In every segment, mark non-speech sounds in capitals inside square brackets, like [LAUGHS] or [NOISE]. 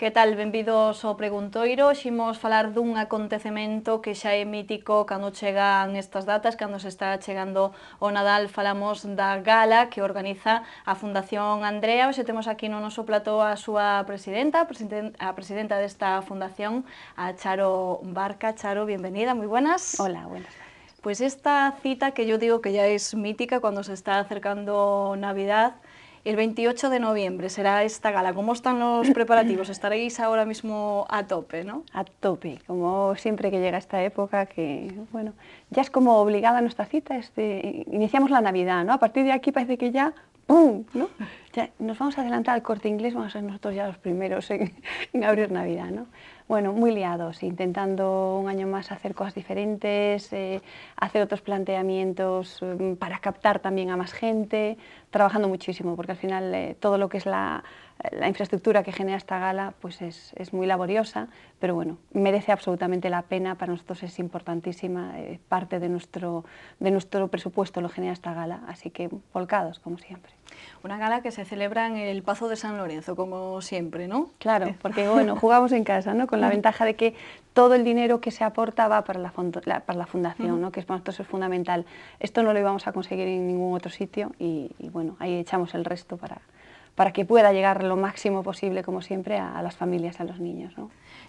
Que tal? Benvidos ao Preguntoiro. Ximos falar dun acontecemento que xa é mítico cando chegan estas datas, cando se está chegando o Nadal, falamos da gala que organiza a Fundación Andrea. Oxe temos aquí no noso plató a súa presidenta, a presidenta desta fundación, a Charo Barca. Charo, bienvenida, moi buenas. Hola, buenas Pois esta cita que eu digo que ya é mítica cando se está acercando Navidad, El 28 de noviembre será esta gala. ¿Cómo están los [COUGHS] preparativos? Estaréis ahora mismo a tope, ¿no? A tope, como siempre que llega esta época, que bueno, ya es como obligada nuestra cita. Este, iniciamos la Navidad, ¿no? A partir de aquí parece que ya ¡pum! ¿no? Ya nos vamos a adelantar al corte inglés, vamos a ser nosotros ya los primeros en, [LAUGHS] en abrir Navidad, ¿no? Bueno, muy liados, intentando un año más hacer cosas diferentes, eh, hacer otros planteamientos mm, para captar también a más gente, trabajando muchísimo, porque al final eh, todo lo que es la la infraestructura que genera esta gala pues es, muy laboriosa, pero bueno, merece absolutamente la pena, para nosotros es importantísima, eh, parte de nuestro, de nuestro presupuesto lo genera esta gala, así que volcados como siempre. Una gala que se celebra en el Pazo de San Lorenzo, como siempre, ¿no? Claro, porque bueno, jugamos en casa, ¿no? Con la [LAUGHS] ventaja de que todo el dinero que se aporta va para la, para la fundación, ¿no? Que para nosotros es fundamental. Esto no lo íbamos a conseguir en ningún otro sitio y, y bueno, ahí echamos el resto para, para que pueda llegar lo máximo posible, como siempre, a, las familias, a los niños.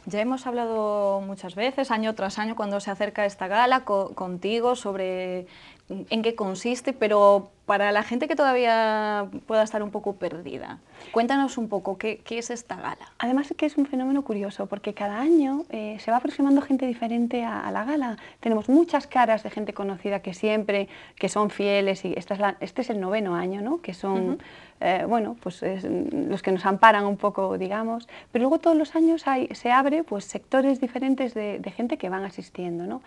Ya hemos hablado muchas veces, año tras año, cuando se acerca esta gala, contigo sobre en qué consiste, pero para la gente que todavía pueda estar un poco perdida, cuéntanos un poco qué, es esta gala. Además que es un fenómeno curioso, porque cada año eh, se va aproximando gente diferente a, la gala. Tenemos muchas caras de gente conocida que siempre, que son fieles, y esta es este es el noveno año, ¿no? que son, eh, bueno, pues los que nos amparan un poco, digamos. Pero luego todos los años hay, se abre pues, sectores diferentes de, de gente que van asistiendo. ¿no?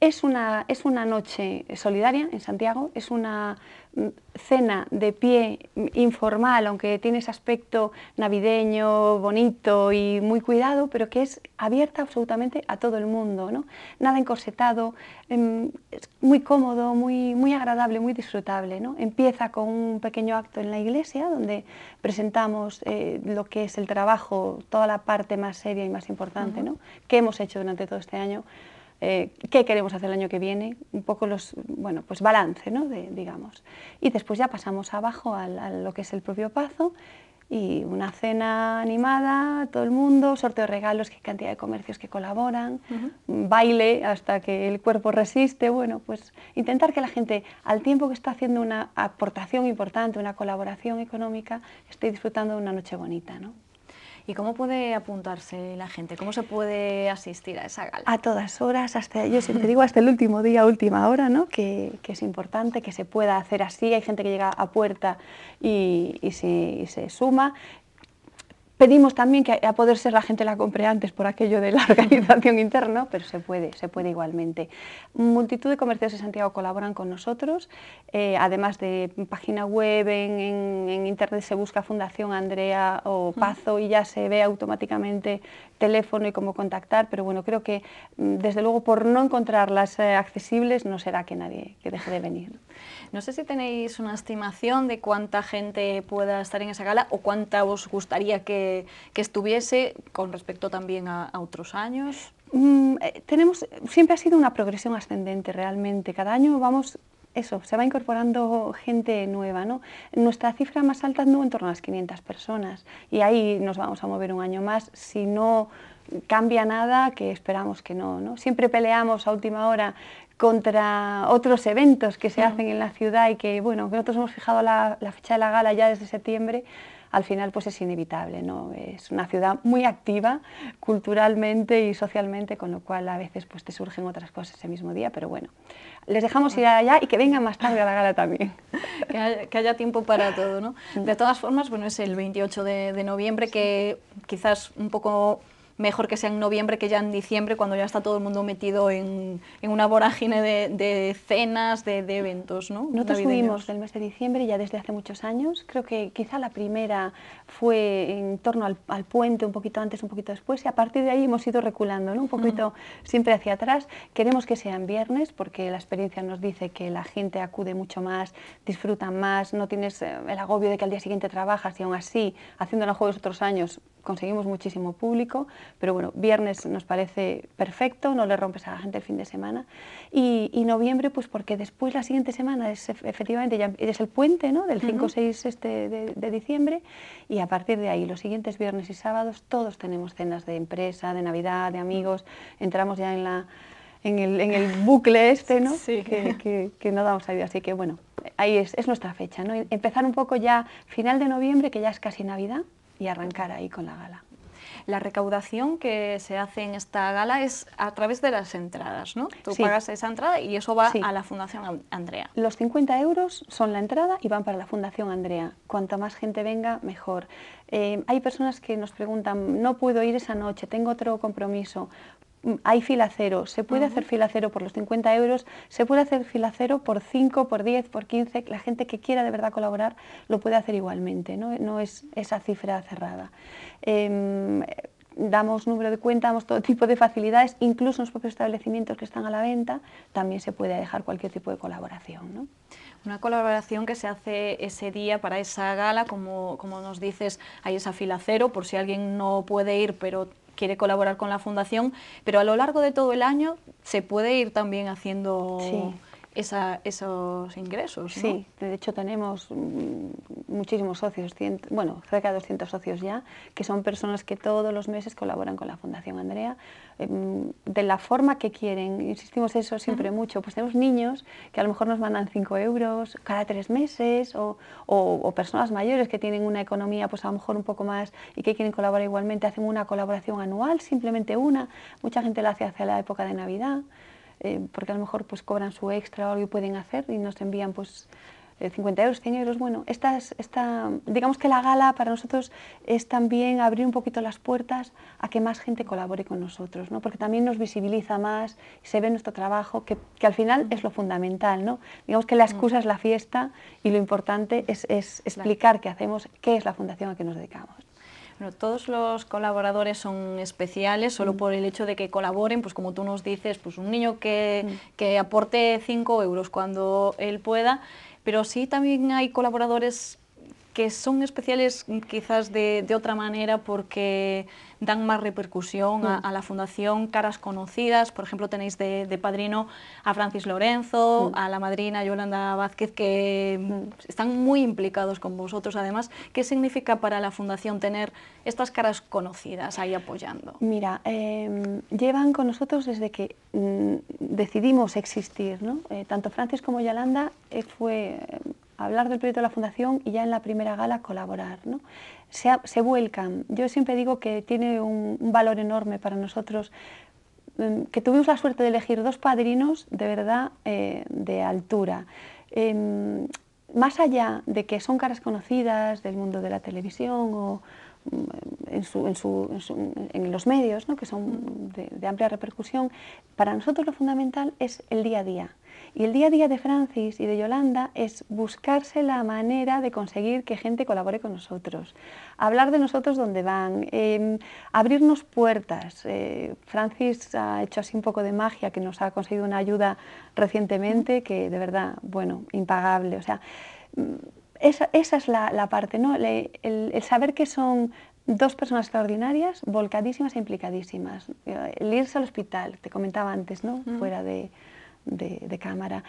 Es una, noche solidaria en Santiago, es una mm, cena de pie informal, aunque tiene ese aspecto navideño, bonito y muy cuidado, pero que es abierta absolutamente a todo el mundo, ¿no? Nada encorsetado, em, es muy cómodo, muy, muy agradable, muy disfrutable, ¿no? Empieza con un pequeño acto en la iglesia donde presentamos eh, lo que es el trabajo, toda la parte más seria y más importante, Que hemos hecho durante todo este año eh, qué queremos hacer el año que viene, un poco los, bueno, pues balance, ¿no? digamos. Y después ya pasamos abajo a, lo que es el propio Pazo y una cena animada, todo el mundo, sorteo de regalos, qué cantidad de comercios que colaboran, baile hasta que el cuerpo resiste, bueno, pues intentar que la gente, al tiempo que está haciendo una aportación importante, una colaboración económica, esté disfrutando de una noche bonita, ¿no? ¿Y cómo puede apuntarse la gente? ¿Cómo se puede asistir a esa gala? A todas horas, hasta, yo siempre digo hasta el último día, última hora, ¿no? Que, es importante que se pueda hacer así. Hay gente que llega a puerta y, y, y se, suma. Pedimos también que a poder ser la gente la compre antes por aquello de la organización [LAUGHS] interna, pero se puede, se puede igualmente. Multitud de comercios de Santiago colaboran con nosotros, eh, además de página web, en, internet se busca Fundación Andrea o mm. Pazo y ya se ve automáticamente teléfono y cómo contactar, pero bueno, creo que mm, desde luego por no encontrarlas eh, accesibles no será que nadie que deje de venir. No sé si tenéis una estimación de cuánta gente pueda estar en esa gala o cuánta os gustaría que eh, que, estuviese con respecto también a, otros años? Mm, eh, tenemos, siempre ha sido una progresión ascendente realmente. Cada año vamos eso, se va incorporando gente nueva, ¿no? Nuestra cifra más alta no en torno a las 500 personas y ahí nos vamos a mover un año más si no cambia nada, que esperamos que no, ¿no? Siempre peleamos a última hora contra otros eventos que se hacen en la ciudad y que, bueno, nosotros hemos fijado la, la fecha de la gala ya desde septiembre, al final pues es inevitable. ¿no? Es una ciudad muy activa culturalmente y socialmente, con lo cual a veces pues te surgen otras cosas ese mismo día, pero bueno, les dejamos ir allá y que vengan más tarde a la gala también. [LAUGHS] Que haya, tiempo para todo, ¿no? Mm. De todas formas, bueno, es el 28 de noviembre que quizás un poco mejor que sea en noviembre que ya en diciembre, cuando ya está todo el mundo metido en, una vorágine de, de cenas, de, eventos. ¿no? Nosotros fuimos del mes de diciembre ya desde hace muchos años. Creo que quizá la primera fue en torno al, puente, un poquito antes, un poquito después, y a partir de ahí hemos ido reculando, ¿no? un poquito mm. siempre hacia atrás. Queremos que sean viernes porque la experiencia nos dice que la gente acude mucho más, disfruta más, no tienes eh, el agobio de que al día siguiente trabajas y aún así, haciendo los juegos otros años, conseguimos muchísimo público, pero bueno, viernes nos parece perfecto, no le rompes a la gente el fin de semana. Y, noviembre, pues porque después la siguiente semana es efectivamente ya es el puente, ¿no? Del 5 o 6 de, diciembre y a partir de ahí, los siguientes viernes y sábados, todos tenemos cenas de empresa, de Navidad, de amigos, entramos ya en la... En el, bucle este, ¿no? [LAUGHS] Que, no damos ir, Así que, bueno, ahí es, es nuestra fecha, ¿no? Empezar un poco ya final de noviembre, que ya es casi Navidad, y arrancar ahí con la gala. La recaudación que se hace en esta gala es a través de las entradas, ¿no? Tú pagas esa entrada y eso va a la Fundación Andrea. Los 50 euros son la entrada y van para la Fundación Andrea. Cuanta más gente venga, mejor. Eh, hay personas que nos preguntan, no puedo ir esa noche, tengo otro compromiso hay fila cero, se puede hacer fila cero por los 50 euros, se puede hacer fila cero por 5, por 10, por 15, la gente que quiera de verdad colaborar lo puede hacer igualmente, no, no es esa cifra cerrada. Em, damos número de cuenta, damos todo tipo de facilidades, incluso en los propios establecimientos que están a la venta, también se puede dejar cualquier tipo de colaboración. Una colaboración que se hace ese día para esa gala, como, como nos dices, hay esa fila cero, por si alguien no puede ir, pero quiere colaborar con la fundación, pero a lo largo de todo el año se puede ir también haciendo esos ingresos. Sí, de hecho tenemos mm, muchísimos socios, bueno, cerca de 200 socios ya, que son personas que todos los meses colaboran con la Fundación Andrea, em, de la forma que quieren, insistimos eso siempre mucho, pues tenemos niños que a lo mejor nos mandan 5 euros cada tres meses, o, o, personas mayores que tienen una economía pues a lo mejor un poco más y que quieren colaborar igualmente, hacen una colaboración anual, simplemente una, mucha gente la hace hacia la época de Navidad. Eh, porque a lo mejor pues cobran su extra o algo pueden hacer y nos envían pues 50 eh, euros, 100 euros, bueno, esta, esta, digamos que la gala para nosotros es también abrir un poquito las puertas a que más gente colabore con nosotros, ¿no? porque también nos visibiliza más, se ve nuestro trabajo, que, al final es lo fundamental, ¿no? digamos que la mm. excusa es la fiesta y lo importante es, es explicar qué hacemos, qué es la fundación a que nos dedicamos. Bueno, todos los colaboradores son especiales solo mm. por el hecho de que colaboren, pues como tú nos dices, pues un niño que, mm. que aporte 5 euros cuando él pueda, pero sí también hay colaboradores que son especiales mm, quizás de, otra manera porque dan más repercusión mm. a, la fundación, caras conocidas, por ejemplo tenéis de, padrino a Francis Lorenzo, mm. a la madrina Yolanda Vázquez, que están muy implicados con vosotros además. ¿Qué significa para la fundación tener estas caras conocidas ahí apoyando? Mira, eh, llevan con nosotros desde que decidimos existir, ¿no? Eh, tanto Francis como Yolanda eh, fue hablar del proyecto de la fundación y ya en la primera gala colaborar. Se, vuelcan. Yo siempre digo que tiene un, valor enorme para nosotros mm, que tuvimos la suerte de elegir dos padrinos de verdad eh, de altura. Em, más allá de que son caras conocidas del mundo de la televisión o mm, en, los medios, que son de, amplia repercusión, para nosotros lo fundamental es el día a día. Y el día a día de Francis y de Yolanda es buscarse la manera de conseguir que gente colabore con nosotros, hablar de nosotros donde van, em, abrirnos puertas. Eh, Francis ha hecho así un poco de magia, que nos ha conseguido una ayuda recientemente que de verdad, bueno, impagable. O sea, mm, esa, es la, parte, ¿no? el, saber que son dos personas extraordinarias, volcadísimas e implicadísimas. Eh, el irse al hospital, te comentaba antes, ¿no? Fuera de, de, cámara.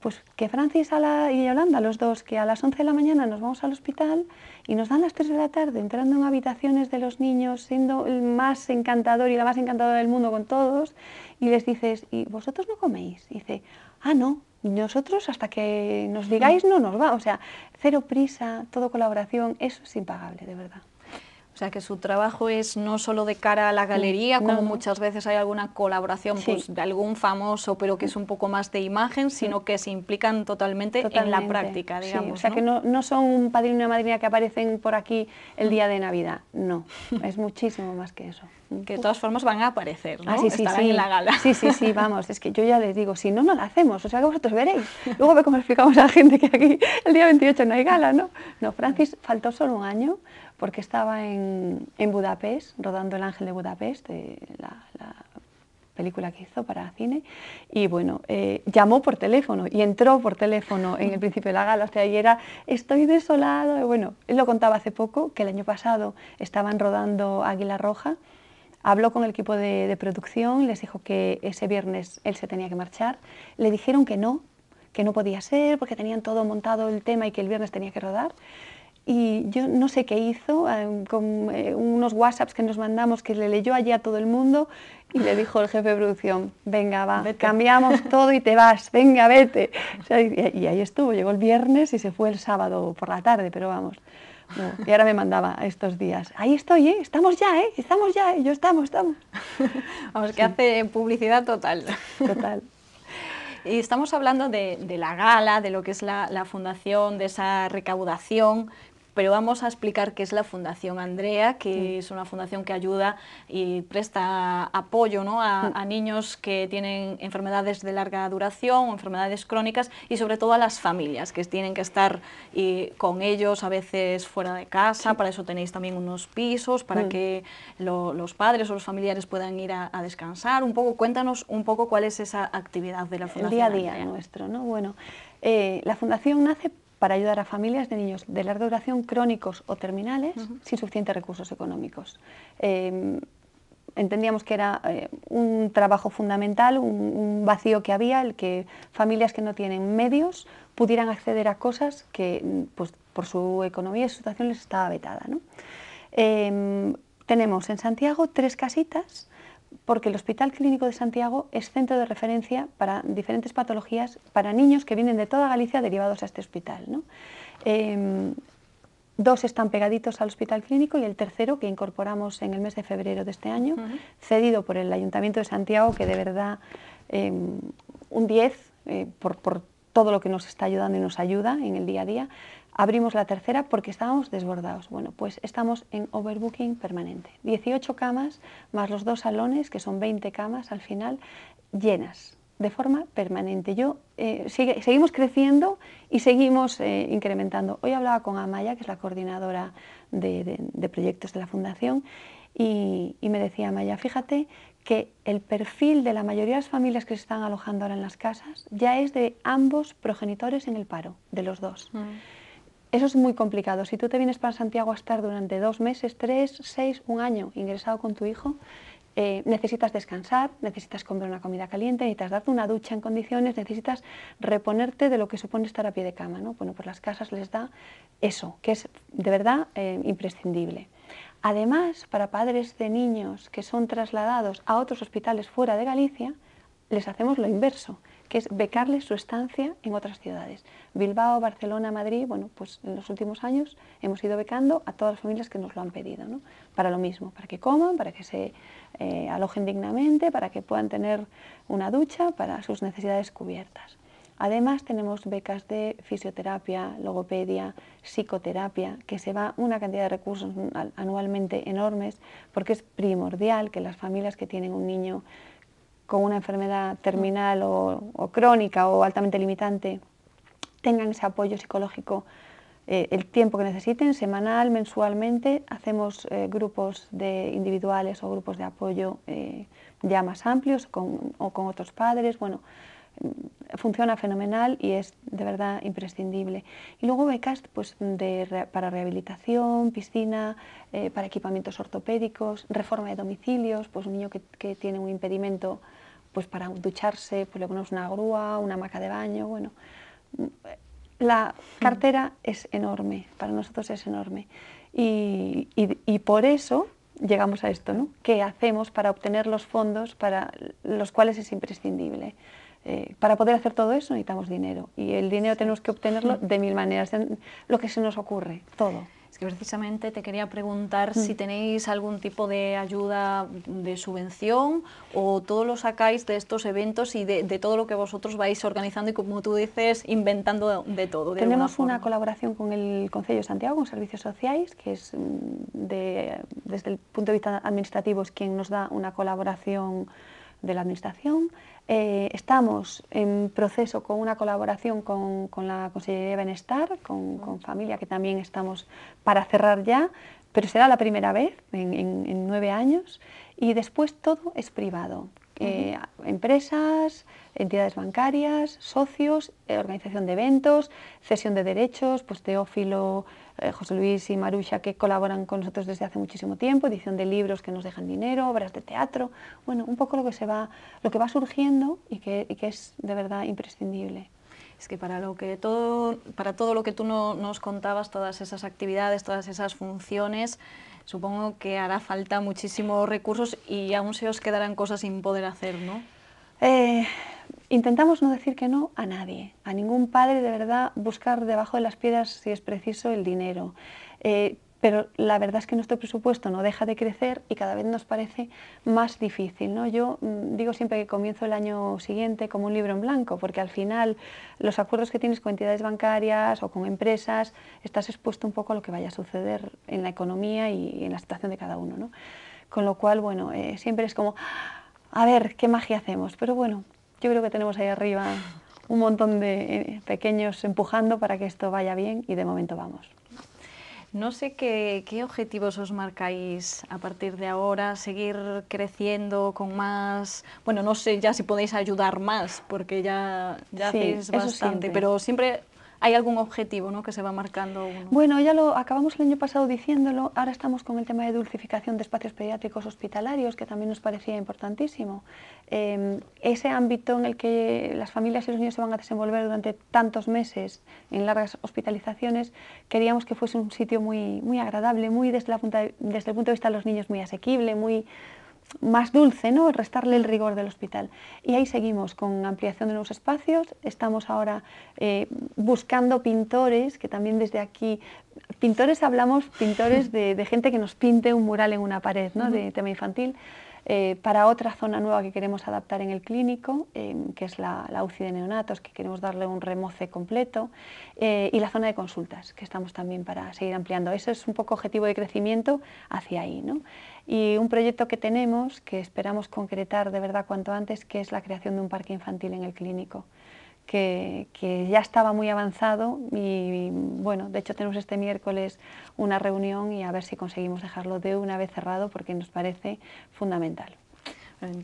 Pues que Francis a y Yolanda, los dos, que a las 11 de la mañana nos vamos al hospital y nos dan las 3 de la tarde entrando en habitaciones de los niños, siendo el más encantador y la más encantadora del mundo con todos, y les dices, ¿y vosotros no coméis? dice, ah, no, nosotros hasta que nos digáis no nos va. O sea, cero prisa, todo colaboración, eso es impagable, de verdad. O sea, que su trabajo es no solo de cara a la mm, galería, como muchas veces hay alguna colaboración pues, de algún famoso, pero que es un poco más de imagen, sino que se implican totalmente, en la práctica, digamos. O sea, que no, son un padrino y una madrina que aparecen por aquí el mm. día de Navidad, no, [LAUGHS] es muchísimo más que eso. Que de todas formas van a aparecer, ¿no? Ah, en la gala. Sí, sí, sí, vamos, es que yo ya les digo, si no, no la hacemos, o sea que vosotros veréis. [LAUGHS] Luego ve cómo explicamos a la gente que aquí el día 28 no hay gala, ¿no? No, Francis faltó solo un año porque estaba en, Budapest, rodando El Ángel de Budapest, de la, película que hizo para cine, y bueno, eh, llamó por teléfono y entró por teléfono en el principio de la gala, o sea, y era, estoy desolado, y bueno, él lo contaba hace poco, que el año pasado estaban rodando Águila Roja, habló con el equipo de, de, producción, les dijo que ese viernes él se tenía que marchar, le dijeron que no, que no podía ser porque tenían todo montado el tema y que el viernes tenía que rodar y yo no sé qué hizo, eh, con eh, unos WhatsApps que nos mandamos que le leyó allí a todo el mundo y le dijo el jefe de producción, venga, va, cambiamos [LAUGHS] todo y te vas, venga, vete. y, ahí estuvo, llegó el viernes y se fue el sábado por la tarde, pero vamos. y ahora me mandaba estos días, ahí estoy, ¿eh? estamos ya, ¿eh? estamos ya, yo estamos, estamos. [LAUGHS] Vamos, que hace publicidad total. Total. Y estamos hablando de, la gala, de lo que es la fundación, de esa recaudación pero vamos a explicar qué es la Fundación Andrea, que es una fundación que ayuda y presta apoyo a, niños que tienen enfermedades de larga duración enfermedades crónicas y sobre todo a las familias que tienen que estar con ellos a veces fuera de casa, para eso tenéis también unos pisos para mm. que los padres o los familiares puedan ir a, descansar. Un poco, cuéntanos un poco cuál es esa actividad de la Fundación. El día a día nuestro, ¿no? Bueno, eh, la Fundación nace para ayudar a familias de niños de larga duración crónicos o terminales sin suficientes recursos económicos. Em, entendíamos que era eh, un trabajo fundamental, un, vacío que había, el que familias que no tienen medios pudieran acceder a cosas que pues, por su economía y su situación les estaba vetada. Em, tenemos en Santiago tres casitas porque el Hospital Clínico de Santiago es centro de referencia para diferentes patologías para niños que vienen de toda Galicia derivados a este hospital. Em, dos están pegaditos al Hospital Clínico y el tercero, que incorporamos en el mes de febrero de este año, cedido por el Ayuntamiento de Santiago, que de verdad em, un 10 eh, por todo lo que nos está ayudando y nos ayuda en el día a día, Abrimos la tercera porque estábamos desbordados. Bueno, pues estamos en overbooking permanente. 18 camas más los dos salones, que son 20 camas al final, llenas de forma permanente. Yo, eh, seguimos creciendo y seguimos eh, incrementando. Hoy hablaba con Amaya, que es la coordinadora de, proyectos de la Fundación, y, me decía Amaya, fíjate que el perfil de la mayoría de las familias que se están alojando ahora en las casas ya es de ambos progenitores en el paro, de los dos. Mm. Eso es muy complicado. Si tú te vienes para Santiago a estar durante dos meses, tres, seis, un año ingresado con tu hijo, eh, necesitas descansar, necesitas comer una comida caliente, necesitas darte una ducha en condiciones, necesitas reponerte de lo que supone estar a pie de cama. Bueno, pues las casas les da eso, que es de verdad eh, imprescindible. Además, para padres de niños que son trasladados a otros hospitales fuera de Galicia, les hacemos lo inverso que es becarles su estancia en otras ciudades. Bilbao, Barcelona, Madrid, bueno, pues en los últimos años hemos ido becando a todas las familias que nos lo han pedido, ¿no? Para lo mismo, para que coman, para que se eh, alojen dignamente, para que puedan tener una ducha, para sus necesidades cubiertas. Además tenemos becas de fisioterapia, logopedia, psicoterapia, que se va una cantidad de recursos anualmente enormes porque es primordial que las familias que tienen un niño con una enfermedad terminal o, crónica o altamente limitante tengan ese apoyo psicológico eh, el tiempo que necesiten, semanal, mensualmente. Hacemos eh, grupos de individuales o grupos de apoyo eh, ya más amplios o con otros padres. Bueno, funciona fenomenal y es de verdad imprescindible. Y luego becas pues, para rehabilitación, piscina, eh, para equipamientos ortopédicos, reforma de domicilios, pues un niño que, tiene un impedimento pues para ducharse, pues le ponemos una grúa, una hamaca de baño, bueno. La mm. cartera es enorme, para nosotros es enorme. Y, y por eso llegamos a esto, ¿no? ¿Qué hacemos para obtener los fondos para los cuales es imprescindible? Eh, para poder hacer todo eso necesitamos dinero y el dinero tenemos que obtenerlo de mil maneras, lo que se nos ocurre, todo. Es que precisamente te quería preguntar mm. si tenéis algún tipo de ayuda de subvención o todo lo sacáis de estos eventos y de, todo lo que vosotros vais organizando y como tú dices, inventando de, todo. Tenemos una colaboración con el Consejo de Santiago, con Servicios Sociales, que es mm, desde el punto de vista administrativo es quien nos da una colaboración de la Administración. Eh, estamos en proceso con una colaboración con, con la Consellería de Bienestar, con, Familia, que también estamos para cerrar ya, pero será la primera vez en nueve años. Y después todo es privado. Eh, empresas, entidades bancarias, socios, eh, organización de eventos, cesión de derechos, pues Teófilo, eh, José Luis y Marusha que colaboran con nosotros desde hace muchísimo tiempo, edición de libros que nos dejan dinero, obras de teatro, bueno, un poco lo que se va, lo que va surgiendo y que, es de verdad imprescindible. Es que para, lo que todo, para todo lo que tú nos contabas, todas esas actividades, todas esas funciones, supongo que hará falta muchísimos recursos y aún se os quedarán cosas sin poder hacer, ¿no? Eh, intentamos no decir que no a nadie, a ningún padre de verdad buscar debajo de las piedras si es preciso el dinero. Eh, pero la verdad es que nuestro presupuesto no deja de crecer y cada vez nos parece más difícil. ¿no? Yo mm, digo siempre que comienzo el año siguiente como un libro en blanco, porque al final los acuerdos que tienes con entidades bancarias o con empresas, estás expuesto un poco a lo que vaya a suceder en la economía y en la situación de cada uno. Con lo cual, bueno, eh, siempre es como, a ver, ¿qué magia hacemos? Pero bueno, yo creo que tenemos ahí arriba un montón de eh, pequeños empujando para que esto vaya bien y de momento vamos. No sé qué, objetivos os marcáis a partir de ahora, seguir creciendo con más, bueno, no sé ya si podéis ayudar más, porque ya, ya hacéis bastante, pero siempre hay algún objetivo ¿no? que se va marcando. Bueno, ya lo acabamos el año pasado diciéndolo, ahora estamos con el tema de dulcificación de espacios pediátricos hospitalarios, que también nos parecía importantísimo. Em, ese ámbito en el que las familias y los niños se van a desenvolver durante tantos meses en largas hospitalizaciones, queríamos que fuese un sitio muy, muy agradable, muy desde, desde el punto de vista de los niños muy asequible, muy más dulce, ¿no? restarle el rigor del hospital. Y ahí seguimos con ampliación de nuevos espacios, estamos ahora eh, buscando pintores, que también desde aquí, pintores hablamos, pintores de, de, gente que nos pinte un mural en una pared, ¿no? de tema infantil. Eh, para otra zona nueva que queremos adaptar en el clínico, que es la, UCI de neonatos, que queremos darle un remoce completo, eh, y la zona de consultas, que estamos también para seguir ampliando. Ese es un poco objetivo de crecimiento hacia ahí. Y un proyecto que tenemos, que esperamos concretar de verdad cuanto antes, que es la creación de un parque infantil en el clínico que, ya estaba muy avanzado y bueno, de hecho tenemos este miércoles una reunión y a ver si conseguimos dejarlo de una vez cerrado porque nos parece fundamental.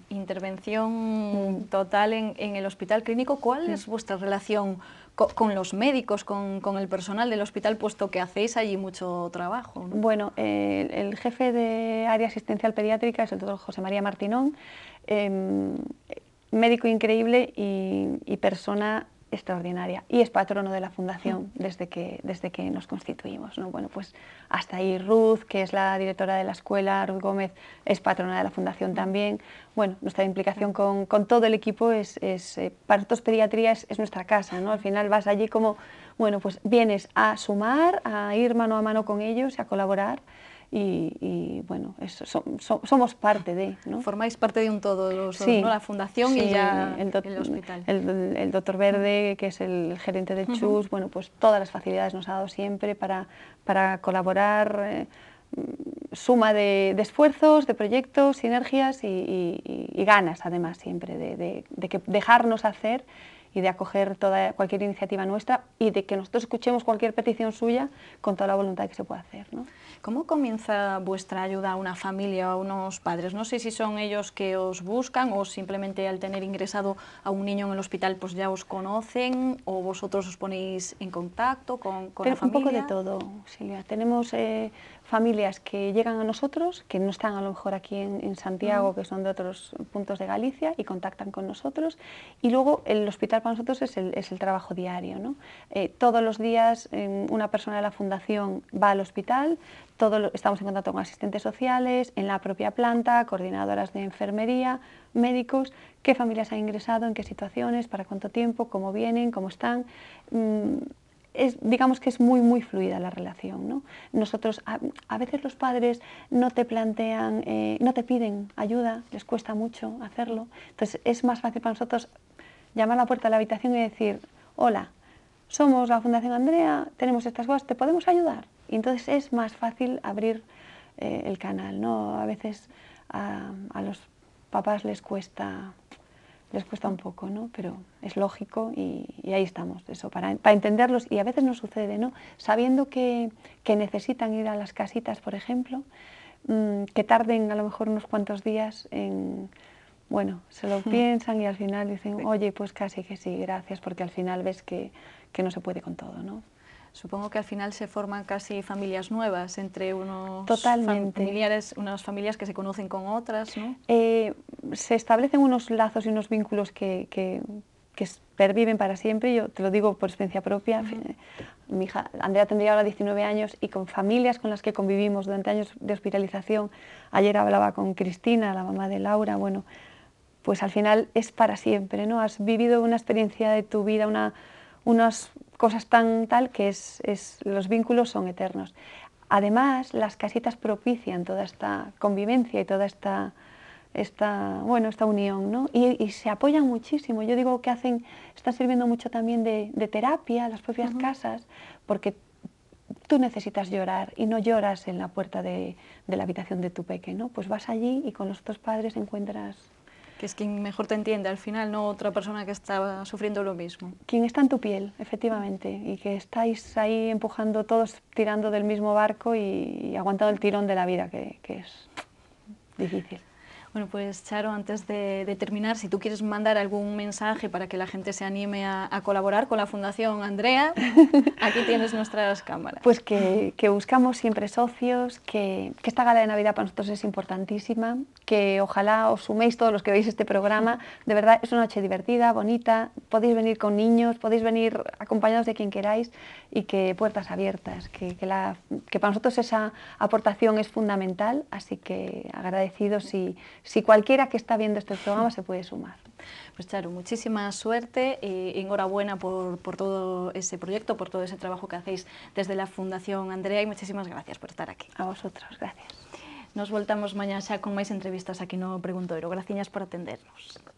Intervención mm. total en, el hospital clínico. ¿Cuál es vuestra relación con, los médicos, con, el personal del hospital, puesto que hacéis allí mucho trabajo? Bueno, el jefe de área asistencial pediátrica es el doctor José María Martinón. Em, médico increíble y, persona extraordinaria y es patrono de la fundación mm. desde que, desde que nos constituimos. Bueno, pues hasta ahí Ruth, que es la directora de la escuela, Ruth Gómez es patrona de la fundación mm. también. Bueno, nuestra implicación mm. con, todo el equipo es, es eh, pediatría es, nuestra casa, Al final vas allí como, bueno, pues vienes a sumar, a ir mano a mano con ellos, a colaborar y, bueno, somos parte de. Formáis parte de un todo, los la fundación y ya el, hospital. El, doctor Verde, que es el gerente de Chus, bueno, pues todas las facilidades nos ha dado siempre para, colaborar. Eh, suma de, esfuerzos, de proyectos, sinergias y, ganas además siempre de, de que dejarnos hacer y de acoger toda, cualquier iniciativa nuestra y de que nosotros escuchemos cualquier petición suya con toda la voluntad que se pueda hacer. ¿no? ¿Cómo comienza vuestra ayuda a una familia o a unos padres? No sé si son ellos que os buscan o simplemente al tener ingresado a un niño en el hospital pues ya os conocen o vosotros os ponéis en contacto con, con la familia. Un poco de todo, Silvia. Tenemos eh, familias que llegan a nosotros, que no están a lo mejor aquí en, Santiago, que son de otros puntos de Galicia y contactan con nosotros. Y luego el hospital para nosotros es el, trabajo diario. Eh, todos los días em, una persona de la fundación va al hospital, todo estamos en contacto con asistentes sociales, en la propia planta, coordinadoras de enfermería, médicos, qué familias han ingresado, en qué situaciones, para cuánto tiempo, cómo vienen, cómo están. Mm, digamos que es muy, muy fluida la relación. Nosotros, a, veces los padres no te plantean, eh, no te piden ayuda, les cuesta mucho hacerlo. Entonces es más fácil para nosotros llamar a la puerta de la habitación y decir, hola, somos la Fundación Andrea, tenemos estas cosas, ¿te podemos ayudar? Y entonces es más fácil abrir eh, el canal, ¿no? A veces a, los papás les cuesta, les cuesta un poco, ¿no? Pero es lógico y, ahí estamos, eso, para, entenderlos. Y a veces nos sucede, ¿no? Sabiendo que, necesitan ir a las casitas, por ejemplo, mm, que tarden a lo mejor unos cuantos días en bueno, se lo [LAUGHS] piensan y al final dicen, oye, pues casi que sí, gracias, porque al final ves que, que no se puede con todo, ¿no? Supongo que al final se forman casi familias nuevas entre unos familiares, unas familias que se conocen con otras, ¿no? Eh, se establecen unos lazos y unos vínculos que, que, perviven para siempre, yo te lo digo por experiencia propia, eh, mi hija Andrea tendría ahora 19 años y con familias con las que convivimos durante años de hospitalización, ayer hablaba con Cristina, la mamá de Laura, bueno, pues al final es para siempre, ¿no? Has vivido una experiencia de tu vida, unas cosas tan tal que es, los vínculos son eternos. Además, las casitas propician toda esta convivencia y toda esta, bueno, esta unión, ¿no? Y, se apoyan muchísimo. Yo digo que hacen, están sirviendo mucho también de, terapia las propias casas, porque tú necesitas llorar y no lloras en la puerta de, la habitación de tu peque, ¿no? Pues vas allí y con los otros padres encuentras es quien mejor te entiende al final, no otra persona que está sufriendo lo mismo. Quien está en tu piel, efectivamente, y que estáis ahí empujando todos, tirando del mismo barco y, aguantando el tirón de la vida, que es difícil. Bueno, pues Charo, antes de, terminar, si tú quieres mandar algún mensaje para que la gente se anime a, colaborar con la Fundación Andrea, [LAUGHS] aquí tienes nuestras cámaras. Pues que, buscamos siempre socios, que, esta gala de Navidad para nosotros es importantísima, que ojalá os suméis todos los que veis este programa. De verdad, es una noche divertida, bonita, podéis venir con niños, podéis venir acompañados de quien queráis y que puertas abiertas, que, para nosotros esa aportación es fundamental, así que agradecidos y si cualquiera que está viendo este programa se puede sumar. Pues Charo, muchísima suerte y enhorabuena por, todo ese proyecto, por todo ese trabajo que hacéis desde la Fundación Andrea y muchísimas gracias por estar aquí. A vosotros, gracias. Nos voltamos mañana xa con más entrevistas aquí no Preguntoiro. Gracias por atendernos.